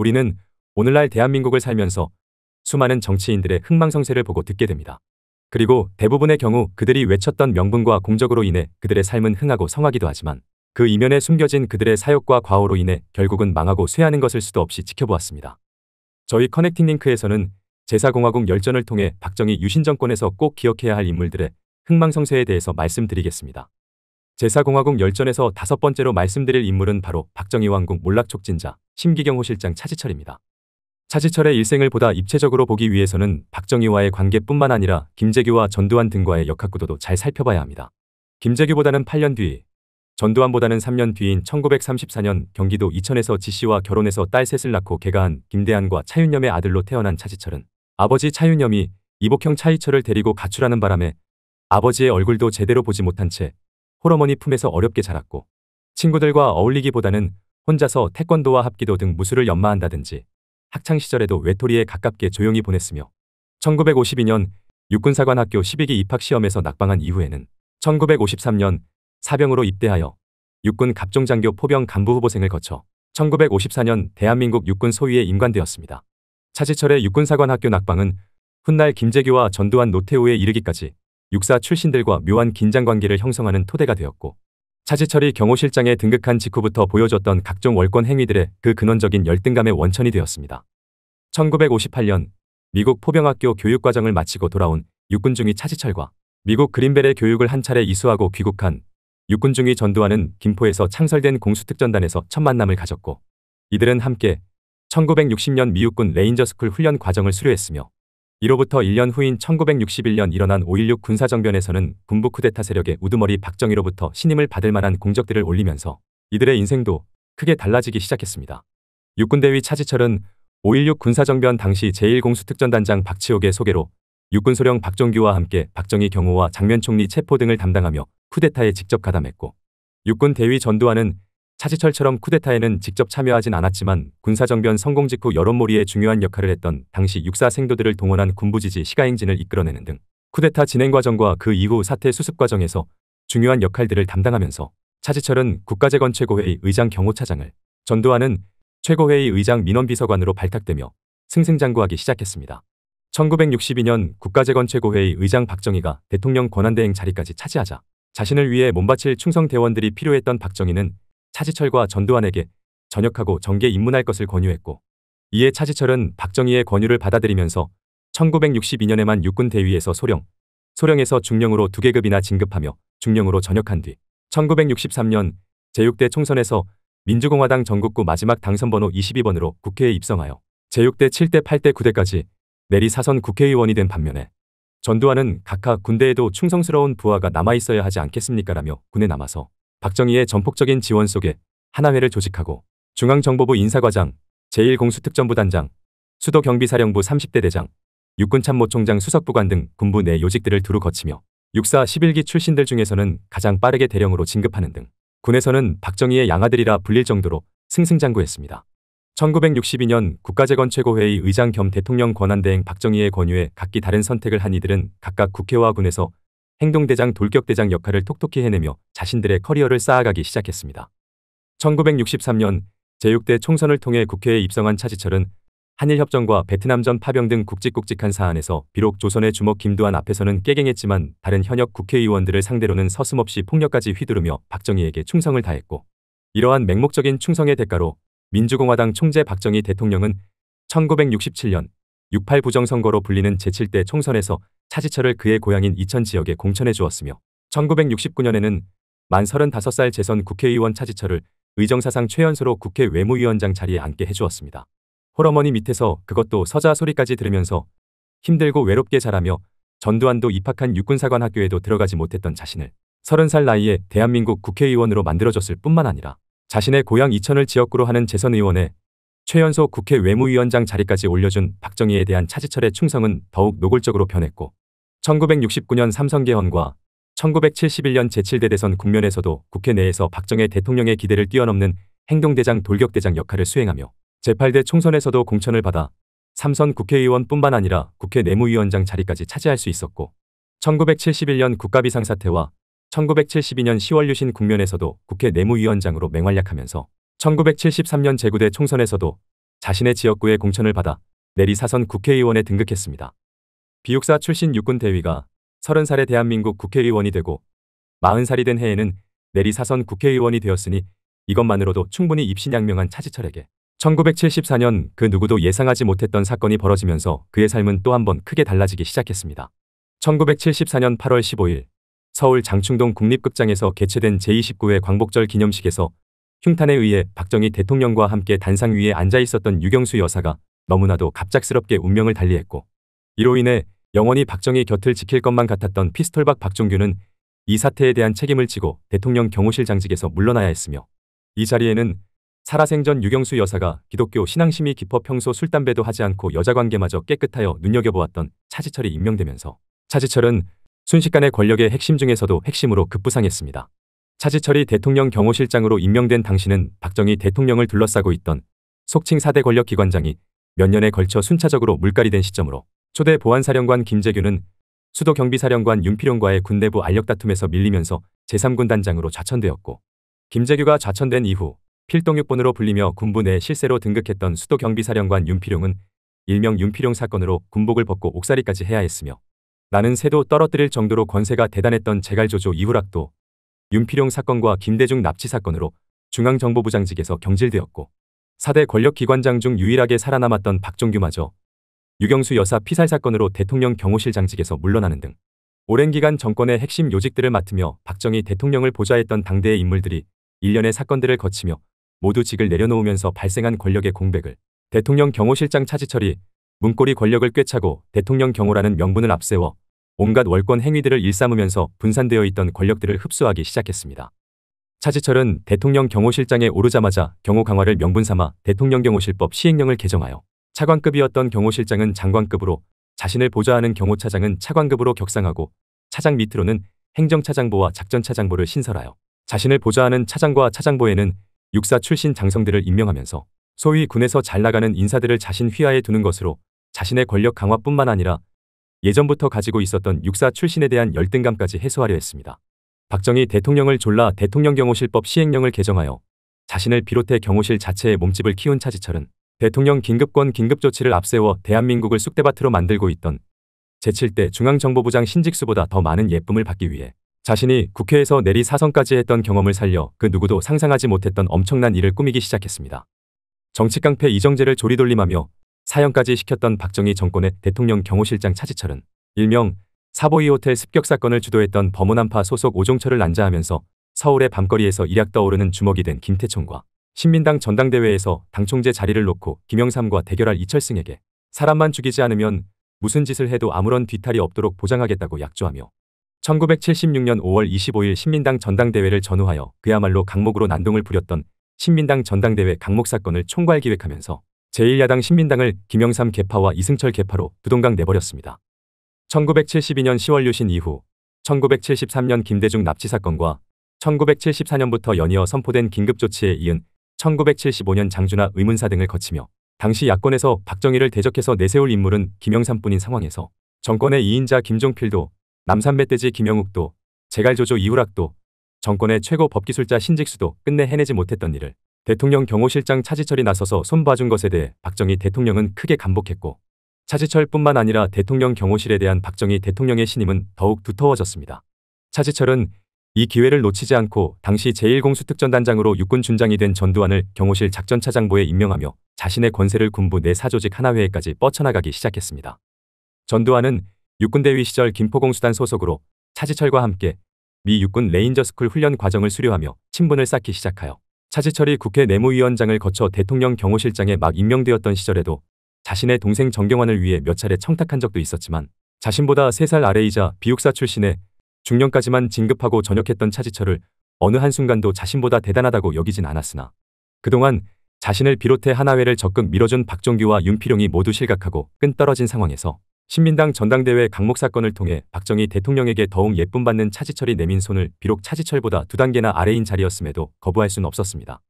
우리는 오늘날 대한민국을 살면서 수많은 정치인들의 흥망성쇠를 보고 듣게 됩니다. 그리고 대부분의 경우 그들이 외쳤던 명분과 공적으로 인해 그들의 삶은 흥하고 성하기도 하지만 그 이면에 숨겨진 그들의 사욕과 과오로 인해 결국은 망하고 쇠하는 것을 수도 없이 지켜보았습니다. 저희 커넥팅 링크에서는 제사공화국 열전을 통해 박정희 유신 정권에서 꼭 기억해야 할 인물들의 흥망성쇠에 대해서 말씀드리겠습니다. 제4공화국 열전에서 다섯 번째로 말씀드릴 인물은 바로 박정희 왕국 몰락촉진자 심기경 호실장 차지철입니다. 차지철의 일생을 보다 입체적으로 보기 위해서는 박정희와의 관계뿐만 아니라 김재규와 전두환 등과의 역학구도도 잘 살펴봐야 합니다. 김재규보다는 8년 뒤, 전두환보다는 3년 뒤인 1934년 경기도 이천에서 지씨와 결혼해서 딸 셋을 낳고 개가한 김대한과 차윤념의 아들로 태어난 차지철은 아버지 차윤념이 이복형 차이철을 데리고 가출하는 바람에 아버지의 얼굴도 제대로 보지 못한 채 홀어머니 품에서 어렵게 자랐고 친구들과 어울리기보다는 혼자서 태권도와 합기도 등 무술을 연마한다든지 학창시절에도 외톨이에 가깝게 조용히 보냈으며 1952년 육군사관학교 12기 입학시험에서 낙방한 이후에는 1953년 사병으로 입대하여 육군 갑종장교 포병 간부 후보생을 거쳐 1954년 대한민국 육군 소위에 임관되었습니다. 차지철의 육군사관학교 낙방은 훗날 김재규와 전두환 노태우에 이르기까지 육사 출신들과 묘한 긴장관계를 형성하는 토대가 되었고 차지철이 경호실장에 등극한 직후부터 보여줬던 각종 월권 행위들의 그 근원적인 열등감의 원천이 되었습니다. 1958년 미국 포병학교 교육과정을 마치고 돌아온 육군 중위 차지철과 미국 그린벨의 교육을 한 차례 이수하고 귀국한 육군 중위 전두환은 김포에서 창설된 공수특전단에서 첫 만남을 가졌고 이들은 함께 1960년 미육군 레인저스쿨 훈련 과정을 수료했으며 이로부터 1년 후인 1961년 일어난 5.16 군사정변에서는 군부 쿠데타 세력의 우두머리 박정희로부터 신임을 받을 만한 공적들을 올리면서 이들의 인생도 크게 달라지기 시작했습니다. 육군대위 차지철은 5.16 군사정변 당시 제1공수특전단장 박치옥의 소개로 육군소령 박종규와 함께 박정희 경호와 장면총리 체포 등을 담당하며 쿠데타에 직접 가담했고 육군대위 전두환은 차지철처럼 쿠데타에는 직접 참여하진 않았지만 군사정변 성공 직후 여론몰이에 중요한 역할을 했던 당시 육사 생도들을 동원한 군부지지 시가행진을 이끌어내는 등 쿠데타 진행 과정과 그 이후 사태 수습 과정에서 중요한 역할들을 담당하면서 차지철은 국가재건 최고회의 의장 경호차장을 전두환은 최고회의 의장 민원비서관으로 발탁되며 승승장구하기 시작했습니다. 1962년 국가재건 최고회의 의장 박정희가 대통령 권한대행 자리까지 차지하자 자신을 위해 몸바칠 충성 대원들이 필요했던 박정희는 차지철과 전두환에게 전역하고 정계 입문할 것을 권유했고 이에 차지철은 박정희의 권유를 받아들이면서 1962년에만 육군 대위에서 소령, 소령에서 중령으로 두 계급이나 진급하며 중령으로 전역한 뒤 1963년 제6대 총선에서 민주공화당 전국구 마지막 당선번호 22번으로 국회에 입성하여 제6대 7대 8대 9대까지 내리 사선 국회의원이 된 반면에 전두환은 각하 군대에도 충성스러운 부하가 남아있어야 하지 않겠습니까라며 군에 남아서 박정희의 전폭적인 지원 속에 하나회를 조직하고 중앙정보부 인사과장, 제1공수특전부단장, 수도경비사령부 30대 대장, 육군참모총장 수석부관 등 군부 내 요직들을 두루 거치며 육사 11기 출신들 중에서는 가장 빠르게 대령으로 진급하는 등 군에서는 박정희의 양아들이라 불릴 정도로 승승장구했습니다. 1962년 국가재건최고회의 의장 겸 대통령 권한대행 박정희의 권유에 각기 다른 선택을 한 이들은 각각 국회와 군에서 행동대장 돌격대장 역할을 톡톡히 해내며 자신들의 커리어를 쌓아가기 시작했습니다. 1963년 제6대 총선을 통해 국회에 입성한 차지철은 한일협정과 베트남전 파병 등 굵직굵직한 사안에서 비록 조선의 주먹 김두한 앞에서는 깨갱했지만 다른 현역 국회의원들을 상대로는 서슴없이 폭력까지 휘두르며 박정희에게 충성을 다했고 이러한 맹목적인 충성의 대가로 민주공화당 총재 박정희 대통령은 1967년 68 부정선거로 불리는 제7대 총선에서 차지철을 그의 고향인 이천 지역에 공천해 주었으며 1969년에는 만 35살 재선 국회의원 차지철을 의정사상 최연소로 국회 외무위원장 자리에 앉게 해주었습니다. 홀어머니 밑에서 그것도 서자 소리까지 들으면서 힘들고 외롭게 자라며 전두환도 입학한 육군사관학교에도 들어가지 못했던 자신을 30살 나이에 대한민국 국회의원으로 만들어졌을 뿐만 아니라 자신의 고향 이천을 지역구로 하는 재선의원의 최연소 국회 외무위원장 자리까지 올려준 박정희에 대한 차지철의 충성은 더욱 노골적으로 변했고 1969년 삼성개헌과 1971년 제7대 대선 국면에서도 국회 내에서 박정희 대통령의 기대를 뛰어넘는 행동대장 돌격대장 역할을 수행하며 제8대 총선에서도 공천을 받아 삼선 국회의원뿐만 아니라 국회 내무위원장 자리까지 차지할 수 있었고 1971년 국가비상 사태와 1972년 10월 유신 국면에서도 국회 내무위원장으로 맹활약하면서 1973년 제구대 총선에서도 자신의 지역구에 공천을 받아 내리 사선 국회의원에 등극했습니다. 비육사 출신 육군 대위가 30살에 대한민국 국회의원이 되고 40살이 된 해에는 내리 사선 국회의원이 되었으니 이것만으로도 충분히 입신양명한 차지철에게 1974년 그 누구도 예상하지 못했던 사건이 벌어지면서 그의 삶은 또 한번 크게 달라지기 시작했습니다. 1974년 8월 15일 서울 장충동 국립극장에서 개최된 제29회 광복절 기념식에서 흉탄에 의해 박정희 대통령과 함께 단상 위에 앉아 있었던 유경수 여사가 너무나도 갑작스럽게 운명을 달리했고 이로 인해 영원히 박정희 곁을 지킬 것만 같았던 피스톨박 박종규는 이 사태에 대한 책임을 지고 대통령 경호실장직에서 물러나야 했으며 이 자리에는 살아생전 유경수 여사가 기독교 신앙심이 깊어 평소 술 담배도 하지 않고 여자관계마저 깨끗하여 눈여겨보았던 차지철이 임명되면서 차지철은 순식간에 권력의 핵심 중에서도 핵심으로 급부상했습니다. 차지철이 대통령 경호실장으로 임명된 당시는 박정희 대통령을 둘러싸고 있던 속칭 4대 권력기관장이 몇 년에 걸쳐 순차적으로 물갈이 된 시점으로 초대 보안사령관 김재규는 수도 경비사령관 윤필용과의 군내부 알력 다툼에서 밀리면서 제3군 단장으로 좌천되었고 김재규가 좌천된 이후 필동육본으로 불리며 군부 내 실세로 등극했던 수도 경비사령관 윤필용은 일명 윤필용 사건으로 군복을 벗고 옥살이까지 해야 했으며 나는 새도 떨어뜨릴 정도로 권세가 대단했던 제갈조조 이후락도 윤필용 사건과 김대중 납치 사건으로 중앙정보부장직에서 경질되었고 4대 권력기관장 중 유일하게 살아남았던 박종규마저 유경수 여사 피살 사건으로 대통령 경호실장직에서 물러나는 등 오랜 기간 정권의 핵심 요직들을 맡으며 박정희 대통령을 보좌했던 당대의 인물들이 일련의 사건들을 거치며 모두 직을 내려놓으면서 발생한 권력의 공백을 대통령 경호실장 차지철이 문고리 권력을 꿰차고 대통령 경호라는 명분을 앞세워 온갖 월권 행위들을 일삼으면서 분산되어 있던 권력들을 흡수하기 시작했습니다. 차지철은 대통령 경호실장에 오르자마자 경호 강화를 명분 삼아 대통령 경호실법 시행령을 개정하여 차관급이었던 경호실장은 장관급으로 자신을 보좌하는 경호차장은 차관급으로 격상하고 차장 밑으로는 행정차장보와 작전차장보를 신설하여 자신을 보좌하는 차장과 차장보에는 육사 출신 장성들을 임명하면서 소위 군에서 잘 나가는 인사들을 자신 휘하에 두는 것으로 자신의 권력 강화뿐만 아니라 예전부터 가지고 있었던 육사 출신에 대한 열등감까지 해소하려 했습니다. 박정희 대통령을 졸라 대통령 경호실법 시행령을 개정하여 자신을 비롯해 경호실 자체의 몸집을 키운 차지철은 대통령 긴급권 긴급조치를 앞세워 대한민국을 쑥대밭으로 만들고 있던 제7대 중앙정보부장 신직수보다 더 많은 예쁨을 받기 위해 자신이 국회에서 내리 사선까지 했던 경험을 살려 그 누구도 상상하지 못했던 엄청난 일을 꾸미기 시작했습니다. 정치 깡패 이정재를 조리돌림하며 사형까지 시켰던 박정희 정권의 대통령 경호실장 차지철은 일명 사보이 호텔 습격 사건을 주도했던 범호남파 소속 오종철을 난자하면서 서울의 밤거리에서 일약 떠오르는 주먹이 된 김태천과 신민당 전당대회에서 당총재 자리를 놓고 김영삼과 대결할 이철승에게 사람만 죽이지 않으면 무슨 짓을 해도 아무런 뒤탈이 없도록 보장하겠다고 약조하며 1976년 5월 25일 신민당 전당대회를 전후하여 그야말로 강목으로 난동을 부렸던 신민당 전당대회 강목 사건을 총괄 기획하면서 제1야당 신민당을 김영삼 개파와 이승철 개파로 두동강 내버렸습니다. 1972년 10월 유신 이후 1973년 김대중 납치 사건과 1974년부터 연이어 선포된 긴급조치에 이은 1975년 장준하 의문사 등을 거치며 당시 야권에서 박정희를 대적해서 내세울 인물은 김영삼뿐인 상황에서 정권의 2인자 김종필도 남산멧돼지 김영욱도 재갈조조 이후락도 정권의 최고 법기술자 신직수도 끝내 해내지 못했던 일을 대통령 경호실장 차지철이 나서서 손봐준 것에 대해 박정희 대통령은 크게 감복했고 차지철뿐만 아니라 대통령 경호실에 대한 박정희 대통령의 신임은 더욱 두터워졌습니다. 차지철은 이 기회를 놓치지 않고 당시 제1공수특전단장으로 육군 준장이 된 전두환을 경호실 작전차장부에 임명하며 자신의 권세를 군부 내 사조직 하나회에까지 뻗쳐나가기 시작했습니다. 전두환은 육군대위 시절 김포공수단 소속으로 차지철과 함께 미 육군 레인저스쿨 훈련 과정을 수료하며 친분을 쌓기 시작하여 차지철이 국회 내무위원장을 거쳐 대통령 경호실장에 막 임명되었던 시절에도 자신의 동생 정경환을 위해 몇 차례 청탁한 적도 있었지만 자신보다 3살 아래이자 비육사 출신에 중년까지만 진급하고 전역했던 차지철을 어느 한순간도 자신보다 대단하다고 여기진 않았으나 그동안 자신을 비롯해 하나회를 적극 밀어준 박종규와 윤필용이 모두 실각하고 끈 떨어진 상황에서 신민당 전당대회 강목 사건을 통해 박정희 대통령에게 더욱 예쁨받는 차지철이 내민 손을 비록 차지철보다 두 단계나 아래인 자리였음에도 거부할 순 없었습니다.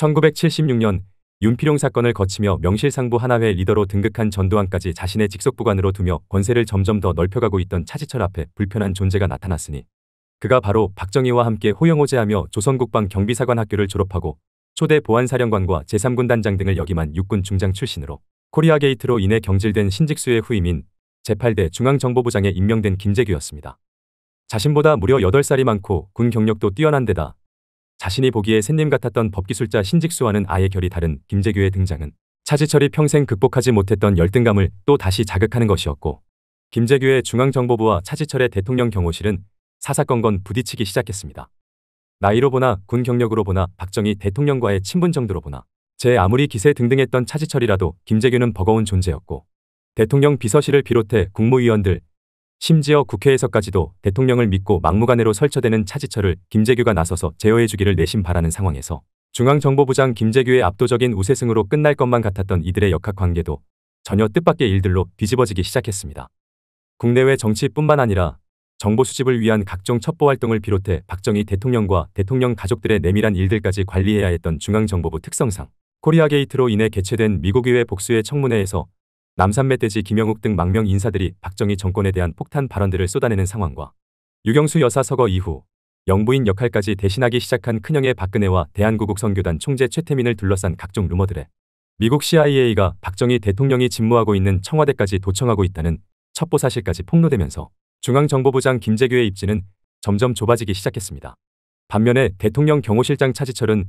1976년 윤필용 사건을 거치며 명실상부 하나회 리더로 등극한 전두환까지 자신의 직속부관으로 두며 권세를 점점 더 넓혀가고 있던 차지철 앞에 불편한 존재가 나타났으니 그가 바로 박정희와 함께 호영호제하며 조선국방 경비사관 학교를 졸업하고 초대 보안사령관과 제3군단장 등을 역임한 육군 중장 출신으로 코리아 게이트로 인해 경질된 신직수의 후임인 제8대 중앙정보부장에 임명된 김재규였습니다. 자신보다 무려 8살이 많고 군 경력도 뛰어난 데다 자신이 보기에 샌님 같았던 법기술자 신직수와는 아예 결이 다른 김재규의 등장은 차지철이 평생 극복하지 못했던 열등감을 또 다시 자극하는 것이었고 김재규의 중앙정보부와 차지철의 대통령 경호실은 사사건건 부딪히기 시작했습니다. 나이로 보나 군 경력으로 보나 박정희 대통령과의 친분 정도로 보나 제 아무리 기세 등등했던 차지철이라도 김재규는 버거운 존재였고 대통령 비서실을 비롯해 국무위원들 심지어 국회에서까지도 대통령을 믿고 막무가내로 설쳐대는 차지철을 김재규가 나서서 제어해주기를 내심 바라는 상황에서 중앙정보부장 김재규의 압도적인 우세승으로 끝날 것만 같았던 이들의 역학관계도 전혀 뜻밖의 일들로 뒤집어지기 시작했습니다. 국내외 정치뿐만 아니라 정보 수집을 위한 각종 첩보활동을 비롯해 박정희 대통령과 대통령 가족들의 내밀한 일들까지 관리해야 했던 중앙정보부 특성상 코리아 게이트로 인해 개최된 미국 의회 복수의 청문회에서 남산 멧돼지 김영욱 등 망명 인사들이 박정희 정권에 대한 폭탄 발언들을 쏟아내는 상황과 유경수 여사 서거 이후 영부인 역할까지 대신하기 시작한 큰형의 박근혜와 대한구국선교단 총재 최태민을 둘러싼 각종 루머들에 미국 CIA가 박정희 대통령이 집무하고 있는 청와대까지 도청하고 있다는 첩보 사실까지 폭로되면서 중앙정보부장 김재규의 입지는 점점 좁아지기 시작했습니다. 반면에 대통령 경호실장 차지철은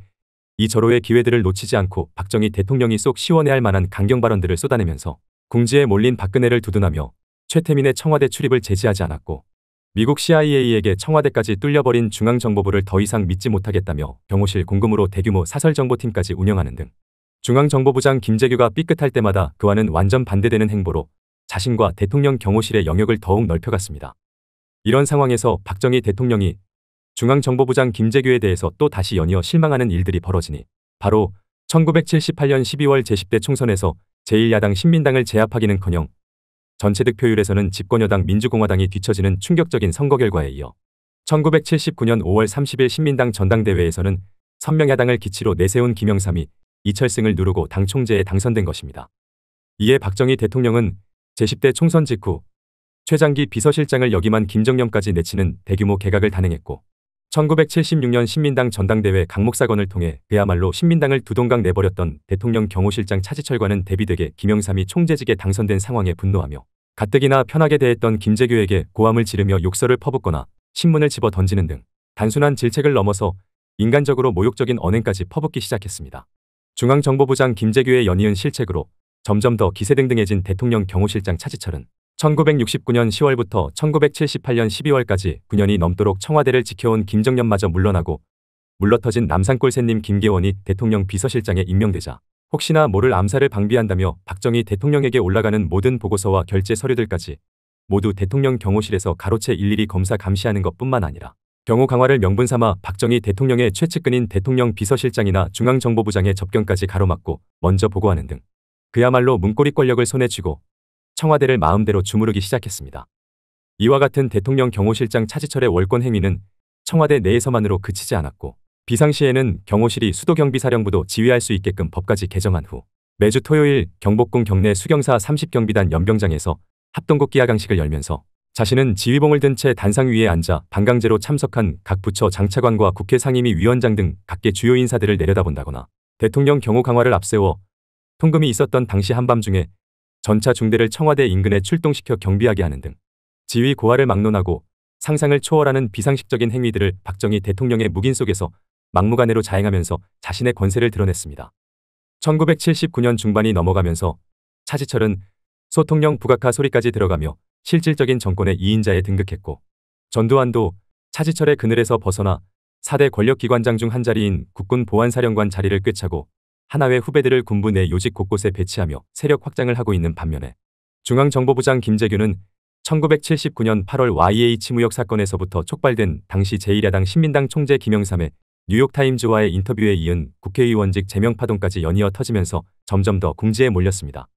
이 절호의 기회들을 놓치지 않고 박정희 대통령이 쏙 시원해할 만한 강경 발언들을 쏟아내면서 궁지에 몰린 박근혜를 두둔하며 최태민의 청와대 출입을 제지하지 않았고 미국 CIA에게 청와대까지 뚫려버린 중앙정보부를 더 이상 믿지 못하겠다며 경호실 공금으로 대규모 사설정보팀까지 운영하는 등 중앙정보부장 김재규가 삐끗할 때마다 그와는 완전 반대되는 행보로 자신과 대통령 경호실의 영역을 더욱 넓혀갔습니다. 이런 상황에서 박정희 대통령이 중앙정보부장 김재규에 대해서 또 다시 연이어 실망하는 일들이 벌어지니 바로 1978년 12월 제10대 총선에서 제1야당 신민당을 제압하기는커녕 전체 득표율에서는 집권여당 민주공화당이 뒤처지는 충격적인 선거 결과에 이어 1979년 5월 30일 신민당 전당대회에서는 선명야당을 기치로 내세운 김영삼이 이철승을 누르고 당 총재에 당선된 것입니다. 이에 박정희 대통령은 제10대 총선 직후 최장기 비서실장을 역임한 김정념까지 내치는 대규모 개각을 단행했고 1976년 신민당 전당대회 강목사건을 통해 그야말로 신민당을 두동강 내버렸던 대통령 경호실장 차지철과는 대비되게 김영삼이 총재직에 당선된 상황에 분노하며 가뜩이나 편하게 대했던 김재규에게 고함을 지르며 욕설을 퍼붓거나 신문을 집어 던지는 등 단순한 질책을 넘어서 인간적으로 모욕적인 언행까지 퍼붓기 시작했습니다. 중앙정보부장 김재규의 연이은 실책으로 점점 더 기세등등해진 대통령 경호실장 차지철은 1969년 10월부터 1978년 12월까지 9년이 넘도록 청와대를 지켜온 김정년마저 물러나고 물러터진 남산골새님 김계원이 대통령 비서실장에 임명되자 혹시나 모를 암살을 방비한다며 박정희 대통령에게 올라가는 모든 보고서와 결제 서류들까지 모두 대통령 경호실에서 가로채 일일이 검사 감시하는 것뿐만 아니라 경호 강화를 명분 삼아 박정희 대통령의 최측근인 대통령 비서실장이나 중앙정보부장의 접견까지 가로막고 먼저 보고하는 등 그야말로 문고리 권력을 손에 쥐고 청와대를 마음대로 주무르기 시작했습니다. 이와 같은 대통령 경호실장 차지철의 월권 행위는 청와대 내에서만으로 그치지 않았고 비상시에는 경호실이 수도경비사령부도 지휘할 수 있게끔 법까지 개정한 후 매주 토요일 경복궁 경내 수경사 30경비단 연병장에서 합동국 기하강식을 열면서 자신은 지휘봉을 든 채 단상 위에 앉아 방강제로 참석한 각 부처 장차관과 국회 상임위 위원장 등 각계 주요 인사들을 내려다본다거나 대통령 경호 강화를 앞세워 통금이 있었던 당시 한밤중에 전차 중대를 청와대 인근에 출동시켜 경비하게 하는 등 지위 고하를 막론하고 상상을 초월하는 비상식적인 행위들을 박정희 대통령의 묵인 속에서 막무가내로 자행하면서 자신의 권세를 드러냈습니다. 1979년 중반이 넘어가면서 차지철은 소통령 부각화 소리까지 들어가며 실질적인 정권의 2인자에 등극했고 전두환도 차지철의 그늘에서 벗어나 4대 권력기관장 중 한 자리인 국군 보안사령관 자리를 꿰차고 하나의 후배들을 군부 내 요직 곳곳에 배치하며 세력 확장을 하고 있는 반면에 중앙정보부장 김재규는 1979년 8월 YH 무역 사건에서부터 촉발된 당시 제1야당 신민당 총재 김영삼의 뉴욕타임즈와의 인터뷰에 이은 국회의원직 제명파동까지 연이어 터지면서 점점 더 궁지에 몰렸습니다.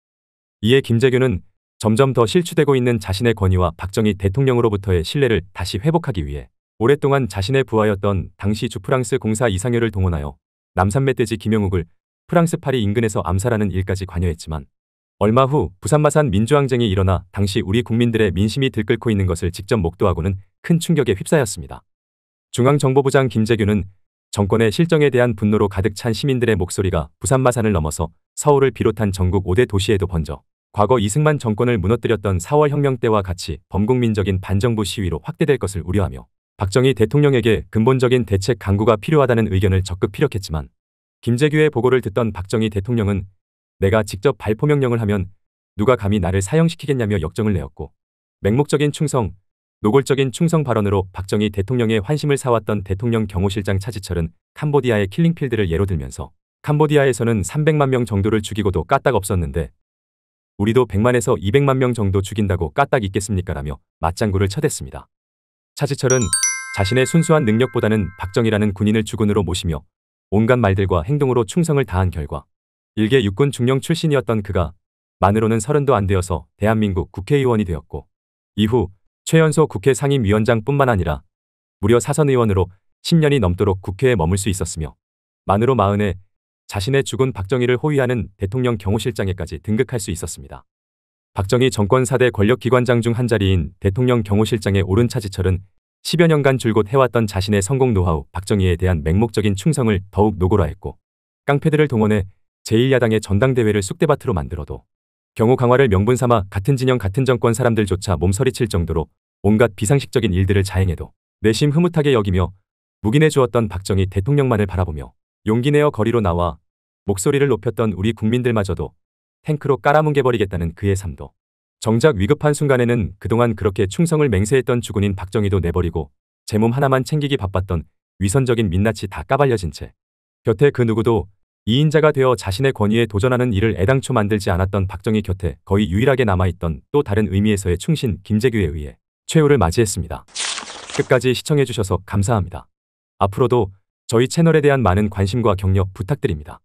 이에 김재규는 점점 더 실추되고 있는 자신의 권위와 박정희 대통령으로부터의 신뢰를 다시 회복하기 위해 오랫동안 자신의 부하였던 당시 주프랑스 공사 이상열을 동원하여 남산멧돼지 김영욱을 프랑스 파리 인근에서 암살하는 일까지 관여했지만 얼마 후 부산마산 민주항쟁이 일어나 당시 우리 국민들의 민심이 들끓고 있는 것을 직접 목도하고는 큰 충격에 휩싸였습니다. 중앙정보부장 김재규는 정권의 실정에 대한 분노로 가득 찬 시민들의 목소리가 부산마산을 넘어서 서울을 비롯한 전국 5대 도시에도 번져 과거 이승만 정권을 무너뜨렸던 4월 혁명 때와 같이 범국민적인 반정부 시위로 확대될 것을 우려하며 박정희 대통령에게 근본적인 대책 강구가 필요하다는 의견을 적극 피력했지만 김재규의 보고를 듣던 박정희 대통령은 내가 직접 발포 명령을 하면 누가 감히 나를 사형시키겠냐며 역정을 내었고 맹목적인 충성, 노골적인 충성 발언으로 박정희 대통령의 환심을 사왔던 대통령 경호실장 차지철은 캄보디아의 킬링필드를 예로 들면서 캄보디아에서는 300만 명 정도를 죽이고도 까딱 없었는데 우리도 100만에서 200만 명 정도 죽인다고 까딱 있겠습니까? 라며 맞장구를 쳐댔습니다. 차지철은 자신의 순수한 능력보다는 박정희라는 군인을 주군으로 모시며 온갖 말들과 행동으로 충성을 다한 결과 일개 육군 중령 출신이었던 그가 만으로는 서른도 안 되어서 대한민국 국회의원이 되었고 이후 최연소 국회 상임위원장뿐만 아니라 무려 사선의원으로 10년이 넘도록 국회에 머물 수 있었으며 만으로 마흔에 자신의 죽은 박정희를 호위하는 대통령 경호실장에까지 등극할 수 있었습니다. 박정희 정권 4대 권력기관장 중 한 자리인 대통령 경호실장의 오른 차지철은 10여 년간 줄곧 해왔던 자신의 성공 노하우 박정희에 대한 맹목적인 충성을 더욱 노골화했고 깡패들을 동원해 제1야당의 전당대회를 쑥대밭으로 만들어도 경호 강화를 명분 삼아 같은 진영 같은 정권 사람들조차 몸서리칠 정도로 온갖 비상식적인 일들을 자행해도 내심 흐뭇하게 여기며 묵인해 주었던 박정희 대통령만을 바라보며 용기 내어 거리로 나와 목소리를 높였던 우리 국민들마저도 탱크로 깔아뭉개버리겠다는 그의 삶도 정작 위급한 순간에는 그동안 그렇게 충성을 맹세했던 주군인 박정희도 내버리고 제 몸 하나만 챙기기 바빴던 위선적인 민낯이 다 까발려진 채 곁에 그 누구도 이인자가 되어 자신의 권위에 도전하는 일을 애당초 만들지 않았던 박정희 곁에 거의 유일하게 남아있던 또 다른 의미에서의 충신 김재규에 의해 최후를 맞이했습니다. 끝까지 시청해주셔서 감사합니다. 앞으로도 저희 채널에 대한 많은 관심과 격려 부탁드립니다.